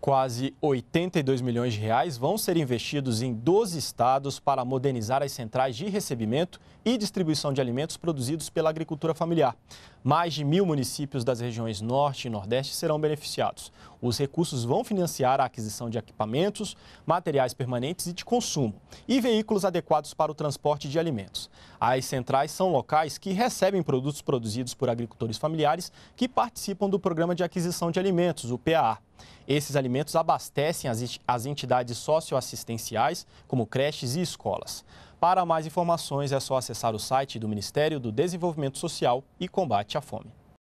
Quase 82 milhões de reais vão ser investidos em 12 estados para modernizar as centrais de recebimento e distribuição de alimentos produzidos pela agricultura familiar. Mais de mil municípios das regiões Norte e Nordeste serão beneficiados. Os recursos vão financiar a aquisição de equipamentos, materiais permanentes e de consumo e veículos adequados para o transporte de alimentos. As centrais são locais que recebem produtos produzidos por agricultores familiares que participam do Programa de Aquisição de Alimentos, o PAA. Esses alimentos abastecem as, as entidades socioassistenciais, como creches e escolas. Para mais informações, é só acessar o site do Ministério do Desenvolvimento Social e Combate à Fome.